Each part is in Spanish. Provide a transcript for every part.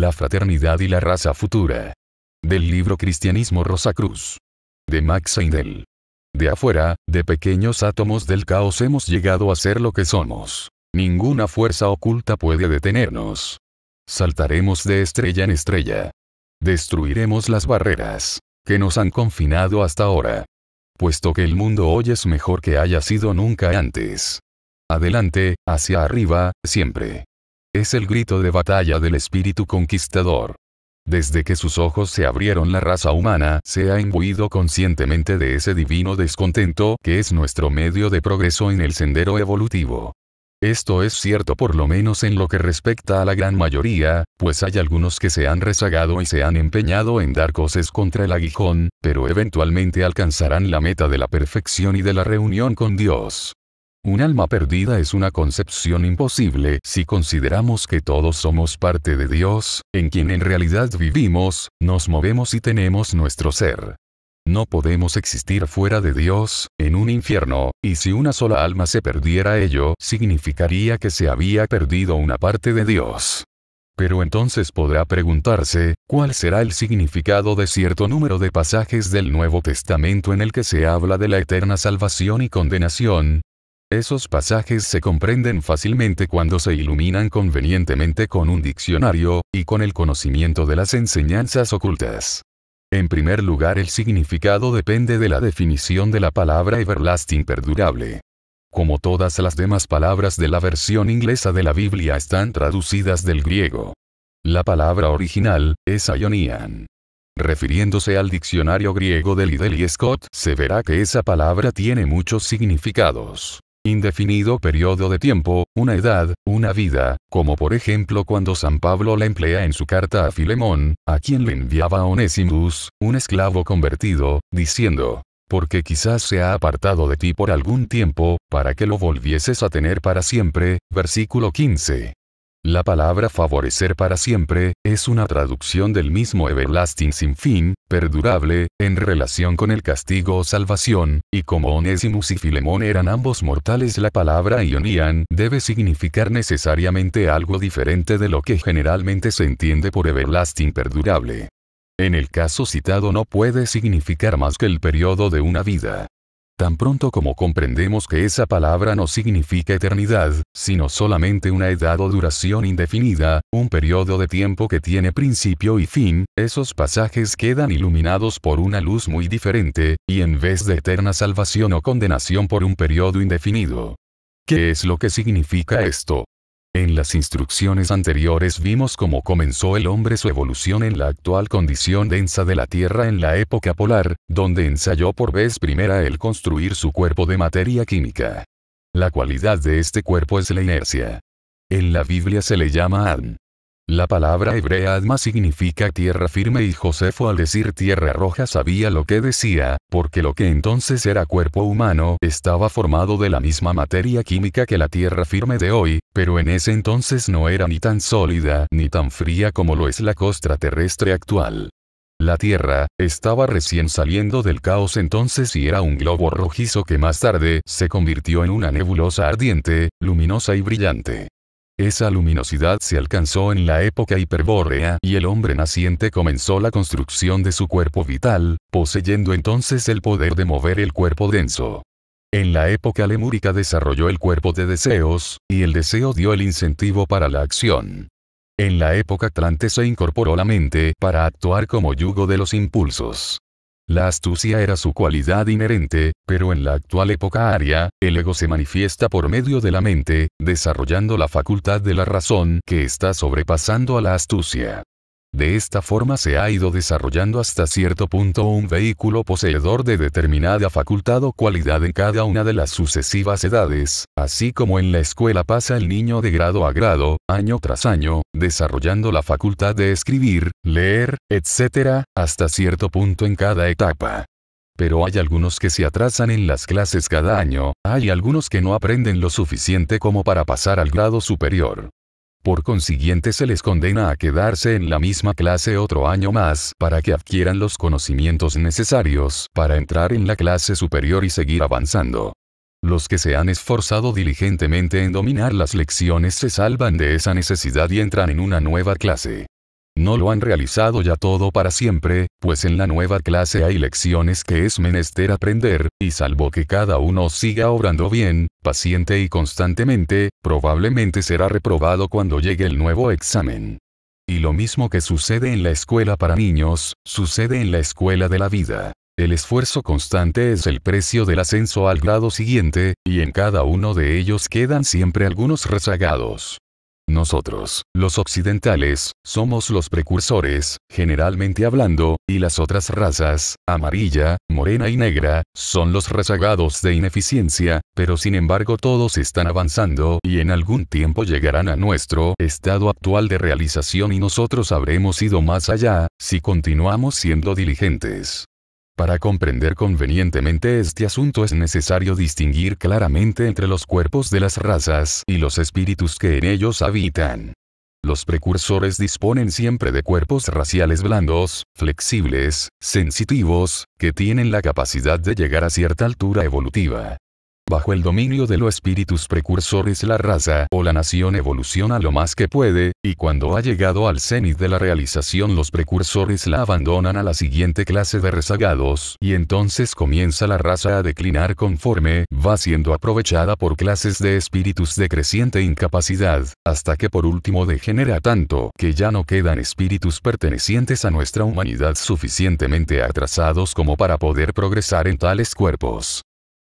La fraternidad y la raza futura. Del libro Cristianismo Rosacruz. De Max Heindel. De afuera, de pequeños átomos del caos hemos llegado a ser lo que somos. Ninguna fuerza oculta puede detenernos. Saltaremos de estrella en estrella. Destruiremos las barreras que nos han confinado hasta ahora. Puesto que el mundo hoy es mejor que haya sido nunca antes. Adelante, hacia arriba, siempre. Es el grito de batalla del espíritu conquistador. Desde que sus ojos se abrieron la raza humana se ha imbuido conscientemente de ese divino descontento que es nuestro medio de progreso en el sendero evolutivo. Esto es cierto por lo menos en lo que respecta a la gran mayoría, pues hay algunos que se han rezagado y se han empeñado en dar cosas contra el aguijón, pero eventualmente alcanzarán la meta de la perfección y de la reunión con Dios. Un alma perdida es una concepción imposible si consideramos que todos somos parte de Dios, en quien en realidad vivimos, nos movemos y tenemos nuestro ser. No podemos existir fuera de Dios, en un infierno, y si una sola alma se perdiera ello, significaría que se había perdido una parte de Dios. Pero entonces podrá preguntarse, ¿cuál será el significado de cierto número de pasajes del Nuevo Testamento en el que se habla de la eterna salvación y condenación? Esos pasajes se comprenden fácilmente cuando se iluminan convenientemente con un diccionario, y con el conocimiento de las enseñanzas ocultas. En primer lugar el significado depende de la definición de la palabra everlasting perdurable. Como todas las demás palabras de la versión inglesa de la Biblia están traducidas del griego. La palabra original, es Ionian. Refiriéndose al diccionario griego de Liddell y Scott, se verá que esa palabra tiene muchos significados indefinido periodo de tiempo, una edad, una vida, como por ejemplo cuando San Pablo la emplea en su carta a Filemón, a quien le enviaba Onésimus, un esclavo convertido, diciendo, porque quizás se ha apartado de ti por algún tiempo, para que lo volvieses a tener para siempre, versículo 15. La palabra favorecer para siempre, es una traducción del mismo everlasting sin fin, perdurable, en relación con el castigo o salvación, y como Onésimus y Filemón eran ambos mortales la palabra ionian debe significar necesariamente algo diferente de lo que generalmente se entiende por everlasting perdurable. En el caso citado no puede significar más que el periodo de una vida. Tan pronto como comprendemos que esa palabra no significa eternidad, sino solamente una edad o duración indefinida, un periodo de tiempo que tiene principio y fin, esos pasajes quedan iluminados por una luz muy diferente, y en vez de eterna salvación o condenación por un periodo indefinido. ¿Qué es lo que significa esto? En las instrucciones anteriores vimos cómo comenzó el hombre su evolución en la actual condición densa de la Tierra en la época polar, donde ensayó por vez primera el construir su cuerpo de materia química. La cualidad de este cuerpo es la inercia. En la Biblia se le llama Adn, la palabra hebrea Adma significa tierra firme y Josefo al decir tierra roja sabía lo que decía, porque lo que entonces era cuerpo humano estaba formado de la misma materia química que la tierra firme de hoy, pero en ese entonces no era ni tan sólida ni tan fría como lo es la costra terrestre actual. La Tierra, estaba recién saliendo del caos entonces y era un globo rojizo que más tarde se convirtió en una nebulosa ardiente, luminosa y brillante. Esa luminosidad se alcanzó en la época hiperbórea y el hombre naciente comenzó la construcción de su cuerpo vital, poseyendo entonces el poder de mover el cuerpo denso. En la época lemúrica desarrolló el cuerpo de deseos, y el deseo dio el incentivo para la acción. En la época atlante se incorporó la mente para actuar como yugo de los impulsos. La astucia era su cualidad inherente, pero en la actual época aria, el ego se manifiesta por medio de la mente, desarrollando la facultad de la razón que está sobrepasando a la astucia. De esta forma se ha ido desarrollando hasta cierto punto un vehículo poseedor de determinada facultad o cualidad en cada una de las sucesivas edades, así como en la escuela pasa el niño de grado a grado, año tras año, desarrollando la facultad de escribir, leer, etc., hasta cierto punto en cada etapa pero hay algunos que se atrasan en las clases cada año, hay algunos que no aprenden lo suficiente como para pasar al grado superior. Por consiguiente se les condena a quedarse en la misma clase otro año más para que adquieran los conocimientos necesarios para entrar en la clase superior y seguir avanzando. Los que se han esforzado diligentemente en dominar las lecciones se salvan de esa necesidad y entran en una nueva clase no lo han realizado ya todo para siempre, pues en la nueva clase hay lecciones que es menester aprender, y salvo que cada uno siga obrando bien, paciente y constantemente, probablemente será reprobado cuando llegue el nuevo examen. Y lo mismo que sucede en la escuela para niños, sucede en la escuela de la vida. El esfuerzo constante es el precio del ascenso al grado siguiente, y en cada uno de ellos quedan siempre algunos rezagados. Nosotros, los occidentales, somos los precursores, generalmente hablando, y las otras razas, amarilla, morena y negra, son los rezagados de ineficiencia, pero sin embargo todos están avanzando y en algún tiempo llegarán a nuestro estado actual de realización y nosotros habremos ido más allá, si continuamos siendo diligentes. Para comprender convenientemente este asunto es necesario distinguir claramente entre los cuerpos de las razas y los espíritus que en ellos habitan. Los precursores disponen siempre de cuerpos raciales blandos, flexibles, sensitivos, que tienen la capacidad de llegar a cierta altura evolutiva. Bajo el dominio de los espíritus precursores la raza o la nación evoluciona lo más que puede, y cuando ha llegado al cenit de la realización los precursores la abandonan a la siguiente clase de rezagados, y entonces comienza la raza a declinar conforme va siendo aprovechada por clases de espíritus de creciente incapacidad, hasta que por último degenera tanto que ya no quedan espíritus pertenecientes a nuestra humanidad suficientemente atrasados como para poder progresar en tales cuerpos.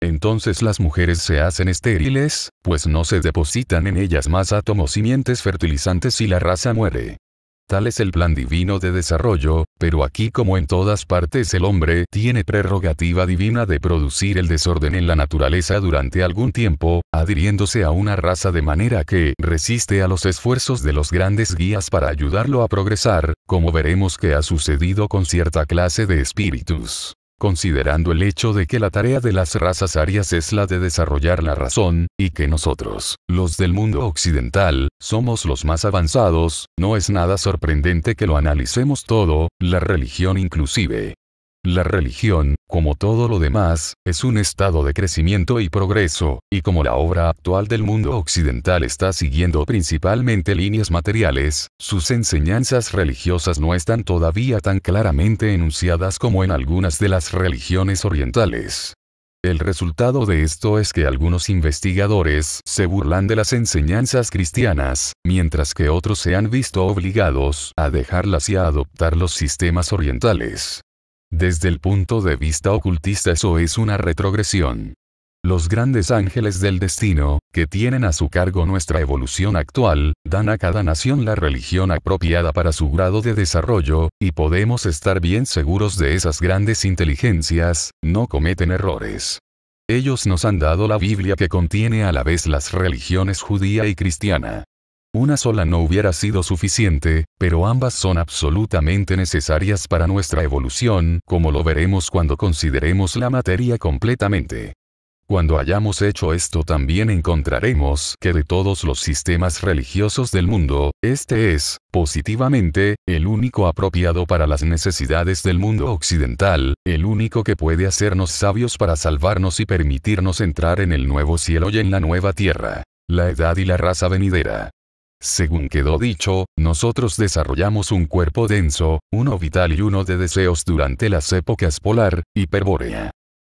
Entonces las mujeres se hacen estériles, pues no se depositan en ellas más átomos mientes fertilizantes y la raza muere. Tal es el plan divino de desarrollo, pero aquí como en todas partes el hombre tiene prerrogativa divina de producir el desorden en la naturaleza durante algún tiempo, adhiriéndose a una raza de manera que resiste a los esfuerzos de los grandes guías para ayudarlo a progresar, como veremos que ha sucedido con cierta clase de espíritus considerando el hecho de que la tarea de las razas arias es la de desarrollar la razón, y que nosotros, los del mundo occidental, somos los más avanzados, no es nada sorprendente que lo analicemos todo, la religión inclusive. La religión, como todo lo demás, es un estado de crecimiento y progreso, y como la obra actual del mundo occidental está siguiendo principalmente líneas materiales, sus enseñanzas religiosas no están todavía tan claramente enunciadas como en algunas de las religiones orientales. El resultado de esto es que algunos investigadores se burlan de las enseñanzas cristianas, mientras que otros se han visto obligados a dejarlas y a adoptar los sistemas orientales. Desde el punto de vista ocultista eso es una retrogresión. Los grandes ángeles del destino, que tienen a su cargo nuestra evolución actual, dan a cada nación la religión apropiada para su grado de desarrollo, y podemos estar bien seguros de esas grandes inteligencias, no cometen errores. Ellos nos han dado la Biblia que contiene a la vez las religiones judía y cristiana. Una sola no hubiera sido suficiente, pero ambas son absolutamente necesarias para nuestra evolución, como lo veremos cuando consideremos la materia completamente. Cuando hayamos hecho esto también encontraremos que de todos los sistemas religiosos del mundo, este es, positivamente, el único apropiado para las necesidades del mundo occidental, el único que puede hacernos sabios para salvarnos y permitirnos entrar en el nuevo cielo y en la nueva tierra, la edad y la raza venidera. Según quedó dicho, nosotros desarrollamos un cuerpo denso, uno vital y uno de deseos durante las épocas polar, hiperbórea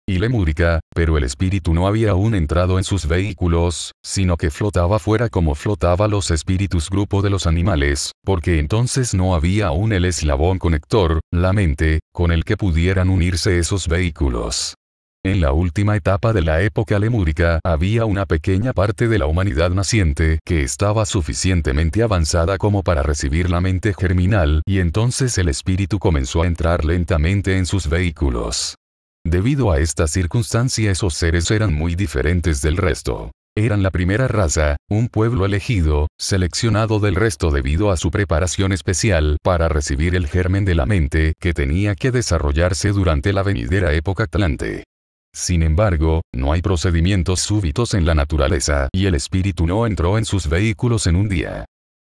y lemúrica, pero el espíritu no había aún entrado en sus vehículos, sino que flotaba fuera como flotaba los espíritus grupo de los animales, porque entonces no había aún el eslabón conector, la mente, con el que pudieran unirse esos vehículos. En la última etapa de la época lemúrica había una pequeña parte de la humanidad naciente que estaba suficientemente avanzada como para recibir la mente germinal y entonces el espíritu comenzó a entrar lentamente en sus vehículos. Debido a esta circunstancia esos seres eran muy diferentes del resto. Eran la primera raza, un pueblo elegido, seleccionado del resto debido a su preparación especial para recibir el germen de la mente que tenía que desarrollarse durante la venidera época atlante. Sin embargo, no hay procedimientos súbitos en la naturaleza y el espíritu no entró en sus vehículos en un día.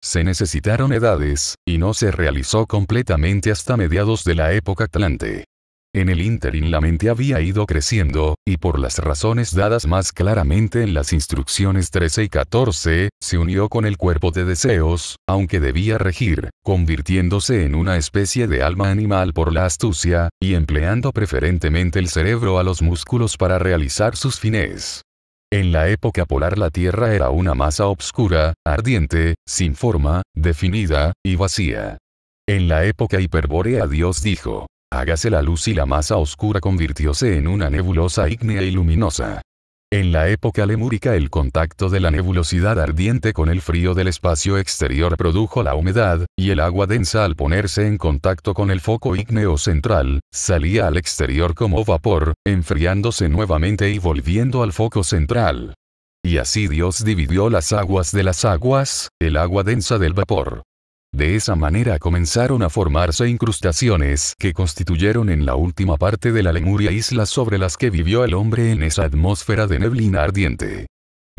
Se necesitaron edades, y no se realizó completamente hasta mediados de la época atlante. En el ínterin la mente había ido creciendo, y por las razones dadas más claramente en las instrucciones 13 y 14, se unió con el cuerpo de deseos, aunque debía regir, convirtiéndose en una especie de alma animal por la astucia, y empleando preferentemente el cerebro a los músculos para realizar sus fines. En la época polar la Tierra era una masa obscura, ardiente, sin forma, definida, y vacía. En la época hiperbórea Dios dijo, hágase la luz y la masa oscura convirtióse en una nebulosa ígnea y luminosa. En la época lemúrica el contacto de la nebulosidad ardiente con el frío del espacio exterior produjo la humedad, y el agua densa al ponerse en contacto con el foco ígneo central, salía al exterior como vapor, enfriándose nuevamente y volviendo al foco central. Y así Dios dividió las aguas de las aguas, el agua densa del vapor. De esa manera comenzaron a formarse incrustaciones que constituyeron en la última parte de la Lemuria islas sobre las que vivió el hombre en esa atmósfera de neblina ardiente.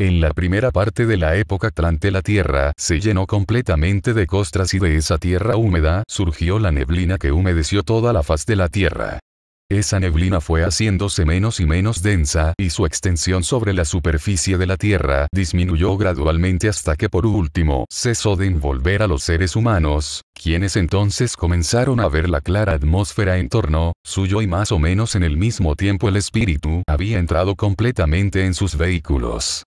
En la primera parte de la época atlante la Tierra se llenó completamente de costras y de esa tierra húmeda surgió la neblina que humedeció toda la faz de la Tierra. Esa neblina fue haciéndose menos y menos densa y su extensión sobre la superficie de la Tierra disminuyó gradualmente hasta que por último cesó de envolver a los seres humanos, quienes entonces comenzaron a ver la clara atmósfera en torno suyo y más o menos en el mismo tiempo el espíritu había entrado completamente en sus vehículos.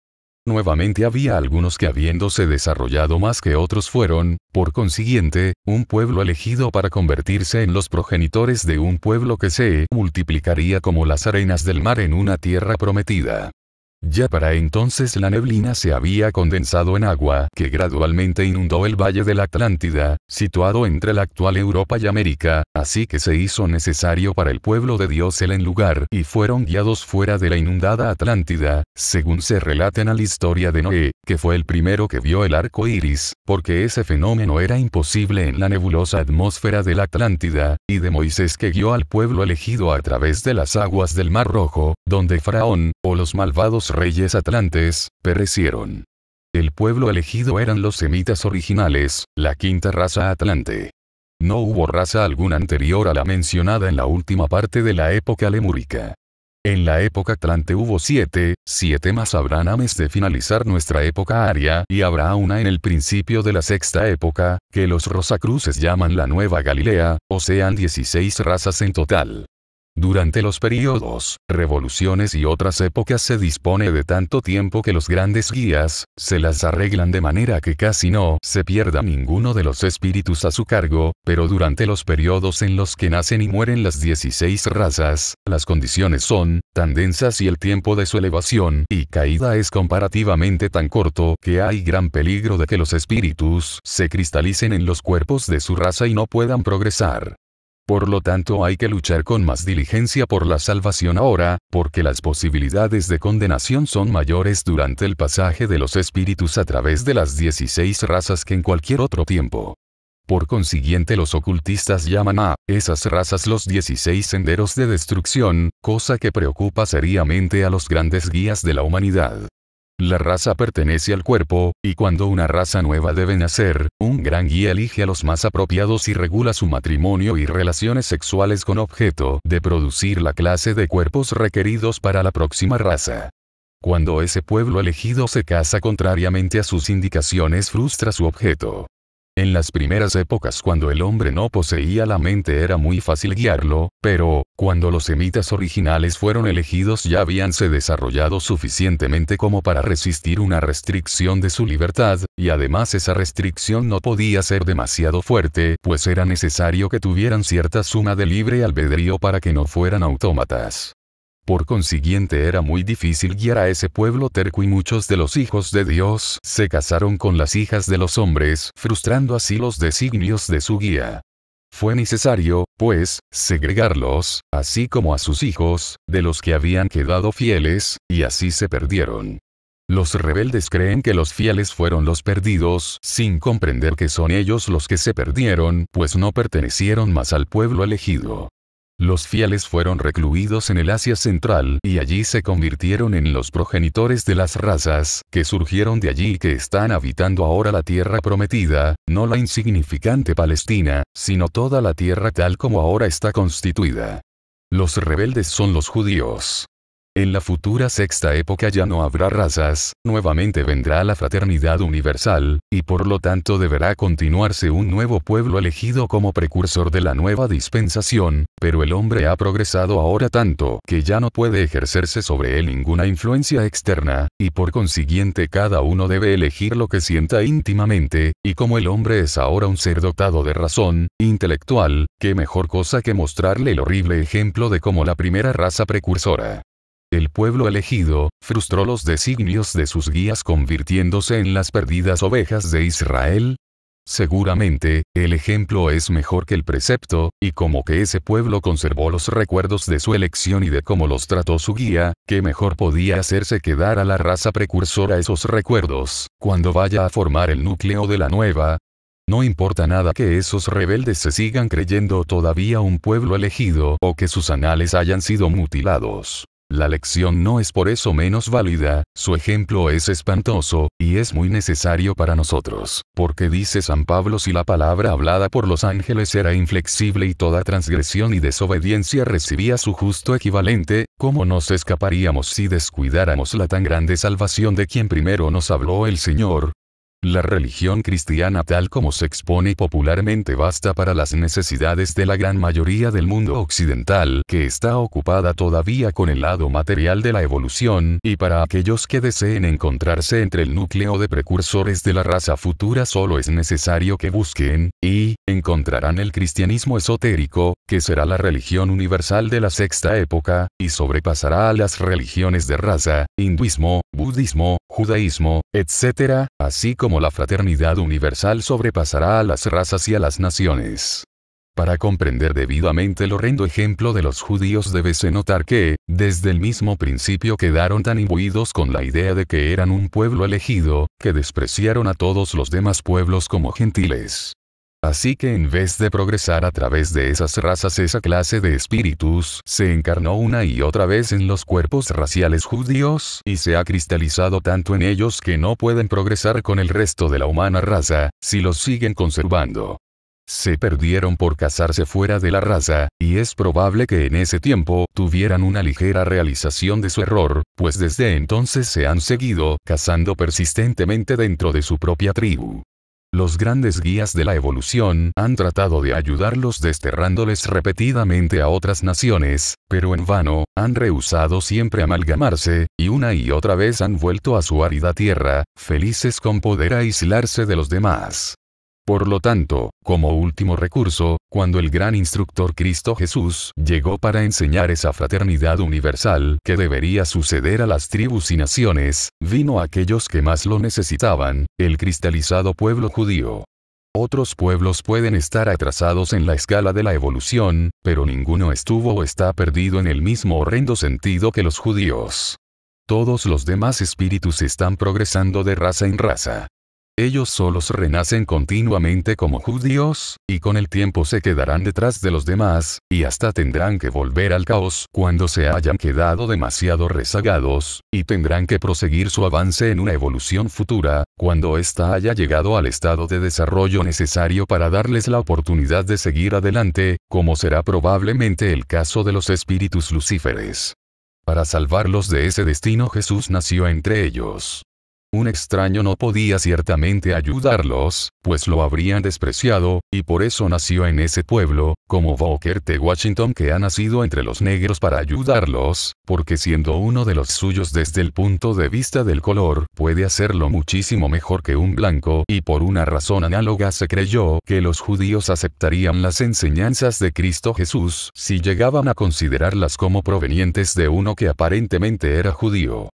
Nuevamente había algunos que habiéndose desarrollado más que otros fueron, por consiguiente, un pueblo elegido para convertirse en los progenitores de un pueblo que se multiplicaría como las arenas del mar en una tierra prometida. Ya para entonces la neblina se había condensado en agua que gradualmente inundó el valle de la Atlántida, situado entre la actual Europa y América, así que se hizo necesario para el pueblo de Dios el en lugar y fueron guiados fuera de la inundada Atlántida, según se relata en la historia de Noé, que fue el primero que vio el arco iris, porque ese fenómeno era imposible en la nebulosa atmósfera de la Atlántida, y de Moisés que guió al pueblo elegido a través de las aguas del Mar Rojo, donde Faraón, o los malvados reyes atlantes, perecieron. El pueblo elegido eran los semitas originales, la quinta raza atlante. No hubo raza alguna anterior a la mencionada en la última parte de la época lemúrica. En la época atlante hubo siete, siete más habrán mes de finalizar nuestra época aria y habrá una en el principio de la sexta época, que los rosacruces llaman la Nueva Galilea, o sean 16 razas en total. Durante los periodos, revoluciones y otras épocas se dispone de tanto tiempo que los grandes guías, se las arreglan de manera que casi no se pierda ninguno de los espíritus a su cargo, pero durante los periodos en los que nacen y mueren las 16 razas, las condiciones son tan densas y el tiempo de su elevación y caída es comparativamente tan corto que hay gran peligro de que los espíritus se cristalicen en los cuerpos de su raza y no puedan progresar. Por lo tanto hay que luchar con más diligencia por la salvación ahora, porque las posibilidades de condenación son mayores durante el pasaje de los espíritus a través de las 16 razas que en cualquier otro tiempo. Por consiguiente los ocultistas llaman a esas razas los 16 senderos de destrucción, cosa que preocupa seriamente a los grandes guías de la humanidad. La raza pertenece al cuerpo, y cuando una raza nueva debe nacer, un gran guía elige a los más apropiados y regula su matrimonio y relaciones sexuales con objeto de producir la clase de cuerpos requeridos para la próxima raza. Cuando ese pueblo elegido se casa contrariamente a sus indicaciones frustra su objeto. En las primeras épocas cuando el hombre no poseía la mente era muy fácil guiarlo, pero, cuando los semitas originales fueron elegidos ya habíanse desarrollado suficientemente como para resistir una restricción de su libertad, y además esa restricción no podía ser demasiado fuerte, pues era necesario que tuvieran cierta suma de libre albedrío para que no fueran autómatas. Por consiguiente era muy difícil guiar a ese pueblo terco y muchos de los hijos de Dios se casaron con las hijas de los hombres, frustrando así los designios de su guía. Fue necesario, pues, segregarlos, así como a sus hijos, de los que habían quedado fieles, y así se perdieron. Los rebeldes creen que los fieles fueron los perdidos, sin comprender que son ellos los que se perdieron, pues no pertenecieron más al pueblo elegido. Los fieles fueron recluidos en el Asia Central y allí se convirtieron en los progenitores de las razas que surgieron de allí y que están habitando ahora la tierra prometida, no la insignificante Palestina, sino toda la tierra tal como ahora está constituida. Los rebeldes son los judíos. En la futura sexta época ya no habrá razas, nuevamente vendrá la fraternidad universal, y por lo tanto deberá continuarse un nuevo pueblo elegido como precursor de la nueva dispensación, pero el hombre ha progresado ahora tanto que ya no puede ejercerse sobre él ninguna influencia externa, y por consiguiente cada uno debe elegir lo que sienta íntimamente, y como el hombre es ahora un ser dotado de razón, intelectual, qué mejor cosa que mostrarle el horrible ejemplo de cómo la primera raza precursora el pueblo elegido, frustró los designios de sus guías convirtiéndose en las perdidas ovejas de Israel. Seguramente, el ejemplo es mejor que el precepto, y como que ese pueblo conservó los recuerdos de su elección y de cómo los trató su guía, ¿qué mejor podía hacerse que dar a la raza precursora esos recuerdos, cuando vaya a formar el núcleo de la nueva, no importa nada que esos rebeldes se sigan creyendo todavía un pueblo elegido o que sus anales hayan sido mutilados. La lección no es por eso menos válida, su ejemplo es espantoso, y es muy necesario para nosotros, porque dice San Pablo si la palabra hablada por los ángeles era inflexible y toda transgresión y desobediencia recibía su justo equivalente, ¿cómo nos escaparíamos si descuidáramos la tan grande salvación de quien primero nos habló el Señor, la religión cristiana tal como se expone popularmente basta para las necesidades de la gran mayoría del mundo occidental que está ocupada todavía con el lado material de la evolución y para aquellos que deseen encontrarse entre el núcleo de precursores de la raza futura solo es necesario que busquen, y, encontrarán el cristianismo esotérico, que será la religión universal de la sexta época, y sobrepasará a las religiones de raza, hinduismo, budismo, judaísmo, etc., así como la fraternidad universal sobrepasará a las razas y a las naciones. Para comprender debidamente el horrendo ejemplo de los judíos debese notar que, desde el mismo principio quedaron tan imbuidos con la idea de que eran un pueblo elegido, que despreciaron a todos los demás pueblos como gentiles. Así que en vez de progresar a través de esas razas esa clase de espíritus se encarnó una y otra vez en los cuerpos raciales judíos y se ha cristalizado tanto en ellos que no pueden progresar con el resto de la humana raza, si los siguen conservando. Se perdieron por casarse fuera de la raza, y es probable que en ese tiempo tuvieran una ligera realización de su error, pues desde entonces se han seguido casando persistentemente dentro de su propia tribu. Los grandes guías de la evolución han tratado de ayudarlos desterrándoles repetidamente a otras naciones, pero en vano, han rehusado siempre amalgamarse, y una y otra vez han vuelto a su árida tierra, felices con poder aislarse de los demás. Por lo tanto, como último recurso, cuando el gran instructor Cristo Jesús llegó para enseñar esa fraternidad universal que debería suceder a las tribus y naciones, vino aquellos que más lo necesitaban, el cristalizado pueblo judío. Otros pueblos pueden estar atrasados en la escala de la evolución, pero ninguno estuvo o está perdido en el mismo horrendo sentido que los judíos. Todos los demás espíritus están progresando de raza en raza. Ellos solos renacen continuamente como judíos, y con el tiempo se quedarán detrás de los demás, y hasta tendrán que volver al caos cuando se hayan quedado demasiado rezagados, y tendrán que proseguir su avance en una evolución futura, cuando ésta haya llegado al estado de desarrollo necesario para darles la oportunidad de seguir adelante, como será probablemente el caso de los espíritus lucíferes. Para salvarlos de ese destino Jesús nació entre ellos. Un extraño no podía ciertamente ayudarlos, pues lo habrían despreciado, y por eso nació en ese pueblo, como Booker T. Washington que ha nacido entre los negros para ayudarlos, porque siendo uno de los suyos desde el punto de vista del color, puede hacerlo muchísimo mejor que un blanco, y por una razón análoga se creyó que los judíos aceptarían las enseñanzas de Cristo Jesús si llegaban a considerarlas como provenientes de uno que aparentemente era judío.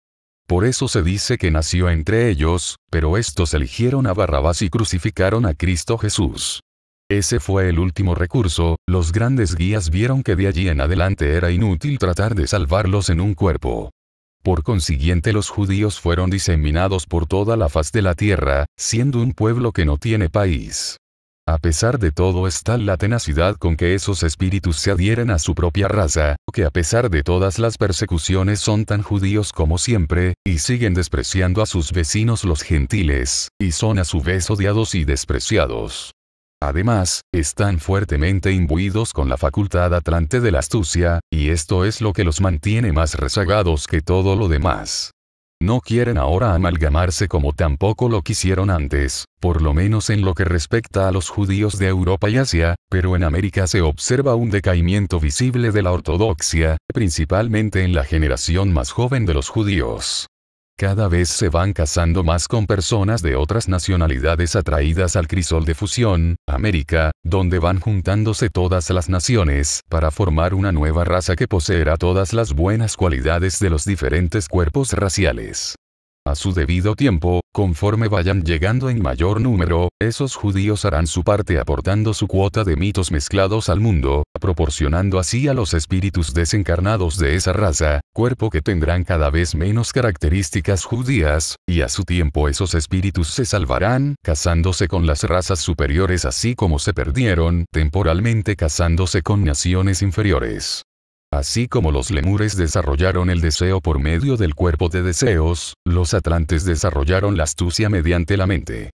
Por eso se dice que nació entre ellos, pero estos eligieron a Barrabás y crucificaron a Cristo Jesús. Ese fue el último recurso, los grandes guías vieron que de allí en adelante era inútil tratar de salvarlos en un cuerpo. Por consiguiente los judíos fueron diseminados por toda la faz de la tierra, siendo un pueblo que no tiene país. A pesar de todo está la tenacidad con que esos espíritus se adhieren a su propia raza, que a pesar de todas las persecuciones son tan judíos como siempre, y siguen despreciando a sus vecinos los gentiles, y son a su vez odiados y despreciados. Además, están fuertemente imbuidos con la facultad atlante de la astucia, y esto es lo que los mantiene más rezagados que todo lo demás. No quieren ahora amalgamarse como tampoco lo quisieron antes, por lo menos en lo que respecta a los judíos de Europa y Asia, pero en América se observa un decaimiento visible de la ortodoxia, principalmente en la generación más joven de los judíos. Cada vez se van casando más con personas de otras nacionalidades atraídas al crisol de fusión, América, donde van juntándose todas las naciones para formar una nueva raza que poseerá todas las buenas cualidades de los diferentes cuerpos raciales a su debido tiempo, conforme vayan llegando en mayor número, esos judíos harán su parte aportando su cuota de mitos mezclados al mundo, proporcionando así a los espíritus desencarnados de esa raza, cuerpo que tendrán cada vez menos características judías, y a su tiempo esos espíritus se salvarán, casándose con las razas superiores así como se perdieron temporalmente casándose con naciones inferiores. Así como los lemures desarrollaron el deseo por medio del cuerpo de deseos, los atlantes desarrollaron la astucia mediante la mente.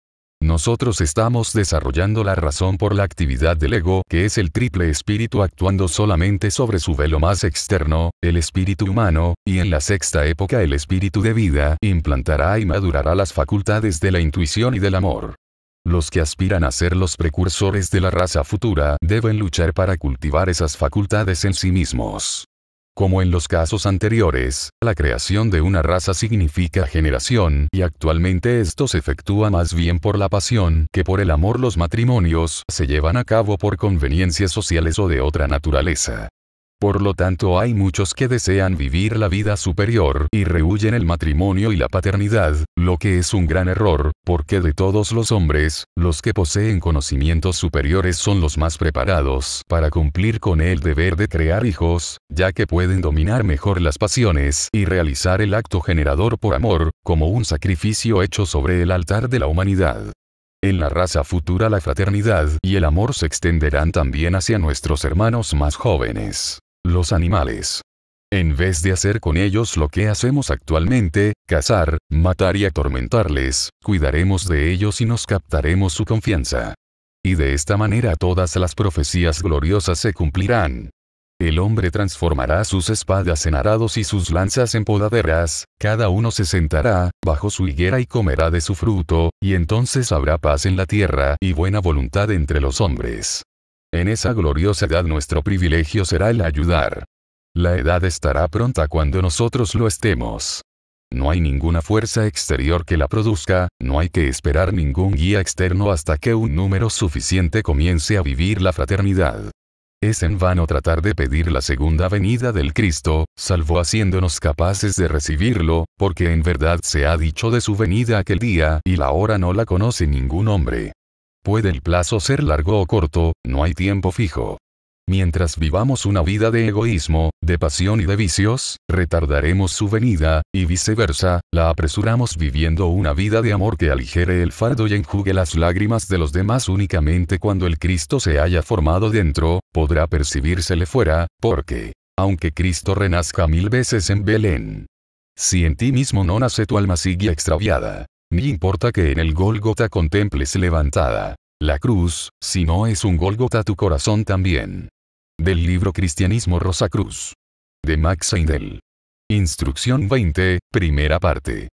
Nosotros estamos desarrollando la razón por la actividad del ego, que es el triple espíritu actuando solamente sobre su velo más externo, el espíritu humano, y en la sexta época el espíritu de vida implantará y madurará las facultades de la intuición y del amor. Los que aspiran a ser los precursores de la raza futura deben luchar para cultivar esas facultades en sí mismos. Como en los casos anteriores, la creación de una raza significa generación, y actualmente esto se efectúa más bien por la pasión que por el amor. Los matrimonios se llevan a cabo por conveniencias sociales o de otra naturaleza. Por lo tanto hay muchos que desean vivir la vida superior y rehúyen el matrimonio y la paternidad, lo que es un gran error, porque de todos los hombres, los que poseen conocimientos superiores son los más preparados para cumplir con el deber de crear hijos, ya que pueden dominar mejor las pasiones y realizar el acto generador por amor, como un sacrificio hecho sobre el altar de la humanidad. En la raza futura la fraternidad y el amor se extenderán también hacia nuestros hermanos más jóvenes los animales. En vez de hacer con ellos lo que hacemos actualmente, cazar, matar y atormentarles, cuidaremos de ellos y nos captaremos su confianza. Y de esta manera todas las profecías gloriosas se cumplirán. El hombre transformará sus espadas en arados y sus lanzas en podaderas, cada uno se sentará, bajo su higuera y comerá de su fruto, y entonces habrá paz en la tierra y buena voluntad entre los hombres. En esa gloriosa edad nuestro privilegio será el ayudar. La edad estará pronta cuando nosotros lo estemos. No hay ninguna fuerza exterior que la produzca, no hay que esperar ningún guía externo hasta que un número suficiente comience a vivir la fraternidad. Es en vano tratar de pedir la segunda venida del Cristo, salvo haciéndonos capaces de recibirlo, porque en verdad se ha dicho de su venida aquel día y la hora no la conoce ningún hombre. Puede el plazo ser largo o corto, no hay tiempo fijo. Mientras vivamos una vida de egoísmo, de pasión y de vicios, retardaremos su venida, y viceversa, la apresuramos viviendo una vida de amor que aligere el fardo y enjugue las lágrimas de los demás únicamente cuando el Cristo se haya formado dentro, podrá percibírsele fuera, porque, aunque Cristo renazca mil veces en Belén, si en ti mismo no nace tu alma sigue extraviada, ni importa que en el Gólgota contemples levantada la cruz, si no es un Golgota tu corazón también. Del libro Cristianismo Rosa Cruz. De Max Heindel. Instrucción 20, primera parte.